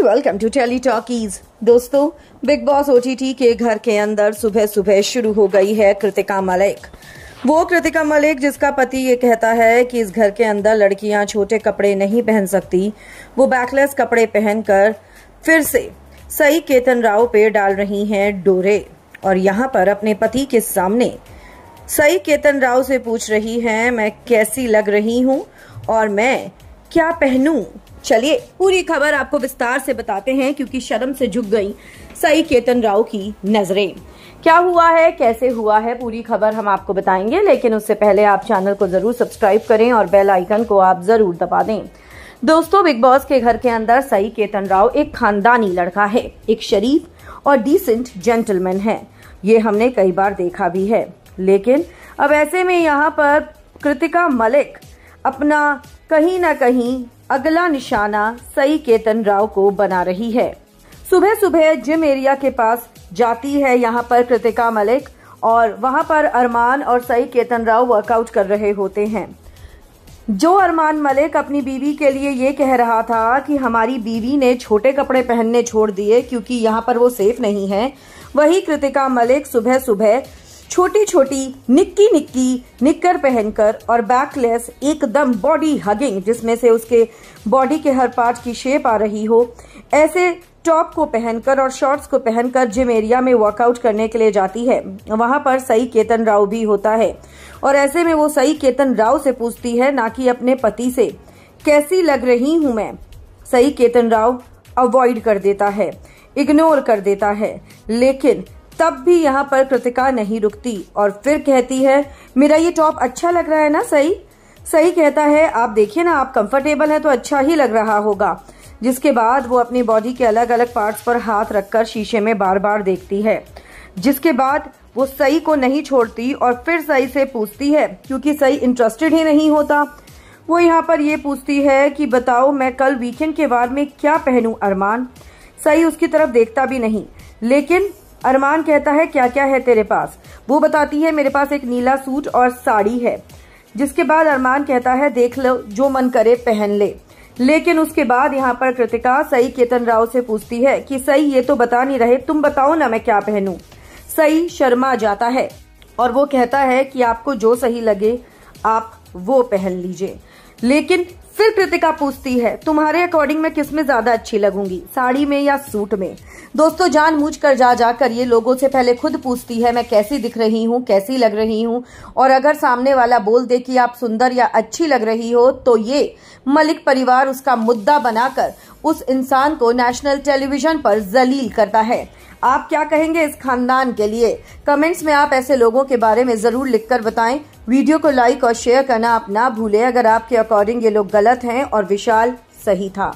and welcome to Telly Talkies दोस्तों Bigg Boss OTT के घर के अंदर सुबह सुबह शुरू हो गई है कृतिका मलिक वो कृतिका मलिक जिसका पति ये कहता है कि इस घर के अंदर लड़कियां छोटे कपड़े नहीं पहन सकती वो बैकलेस कपड़े पहनकर फिर से सई केतन राव पे डाल रही हैं डोरे और यहाँ पर अपने पति के सामने सई केतन राव से पूछ रही है मैं कैसी लग रही हूँ और मैं क्या पहनू चलिए पूरी खबर आपको विस्तार से बताते हैं क्योंकि शर्म से झुक गई सई केतन राव की नजरें क्या हुआ है कैसे हुआ है पूरी खबर हम आपको बताएंगे लेकिन उससे पहले आप चैनल को जरूर सब्सक्राइब करें और बेल आइकन को आप जरूर दबा दें दोस्तों बिग बॉस के घर के अंदर सई केतन राव एक खानदानी लड़का है एक शरीफ और डिसेंट जेंटलमैन है ये हमने कई बार देखा भी है लेकिन अब ऐसे में यहाँ पर कृतिका मलिक अपना कहीं ना कहीं अगला निशाना सई केतन राव को बना रही है सुबह सुबह जिम एरिया के पास जाती है यहाँ पर कृतिका मलिक और वहाँ पर अरमान और सई केतन राव वर्कआउट कर रहे होते हैं जो अरमान मलिक अपनी बीवी के लिए ये कह रहा था कि हमारी बीवी ने छोटे कपड़े पहनने छोड़ दिए क्योंकि यहाँ पर वो सेफ नहीं है वही कृतिका मलिक सुबह सुबह छोटी छोटी निक्की निक्की निक्कर पहनकर और बैकलेस एकदम बॉडी हगिंग जिसमें से उसके बॉडी के हर पार्ट की शेप आ रही हो ऐसे टॉप को पहनकर और शॉर्ट्स को पहनकर जिम एरिया में वर्कआउट करने के लिए जाती है वहां पर सई केतन राव भी होता है और ऐसे में वो सई केतन राव से पूछती है ना कि अपने पति से कैसी लग रही हूं मैं सई केतन राव अवॉइड कर देता है इग्नोर कर देता है लेकिन तब भी यहाँ पर कृतिका नहीं रुकती और फिर कहती है मेरा ये टॉप अच्छा लग रहा है ना सही सही कहता है आप देखिए ना आप कंफर्टेबल हैं तो अच्छा ही लग रहा होगा जिसके बाद वो अपनी बॉडी के अलग अलग पार्ट्स पर हाथ रखकर शीशे में बार बार देखती है जिसके बाद वो सई को नहीं छोड़ती और फिर सई से पूछती है क्योंकि सई इंटरेस्टेड ही नहीं होता वो यहाँ पर ये पूछती है कि बताओ मैं कल वीकेंड के बाद में क्या पहनूं अरमान सई उसकी तरफ देखता भी नहीं लेकिन अरमान कहता है क्या क्या है तेरे पास वो बताती है मेरे पास एक नीला सूट और साड़ी है जिसके बाद अरमान कहता है देख लो जो मन करे पहन ले लेकिन उसके बाद यहाँ पर कृतिका सई केतन राव से पूछती है कि सई ये तो बता नहीं रहे तुम बताओ ना मैं क्या पहनू सई शर्मा जाता है और वो कहता है कि आपको जो सही लगे आप वो पहन लीजिए लेकिन फिर कृतिका पूछती है तुम्हारे अकॉर्डिंग मैं किस में ज्यादा अच्छी लगूंगी साड़ी में या सूट में दोस्तों जान मूझ कर जा जाकर ये लोगों से पहले खुद पूछती है मैं कैसी दिख रही हूँ कैसी लग रही हूँ और अगर सामने वाला बोल दे कि आप सुंदर या अच्छी लग रही हो तो ये मलिक परिवार उसका मुद्दा बनाकर उस इंसान को नेशनल टेलीविजन पर जलील करता है आप क्या कहेंगे इस खानदान के लिए कमेंट्स में आप ऐसे लोगों के बारे में जरूर लिखकर बताएं वीडियो को लाइक और शेयर करना आप ना भूलें अगर आपके अकॉर्डिंग ये लोग गलत हैं और विशाल सही था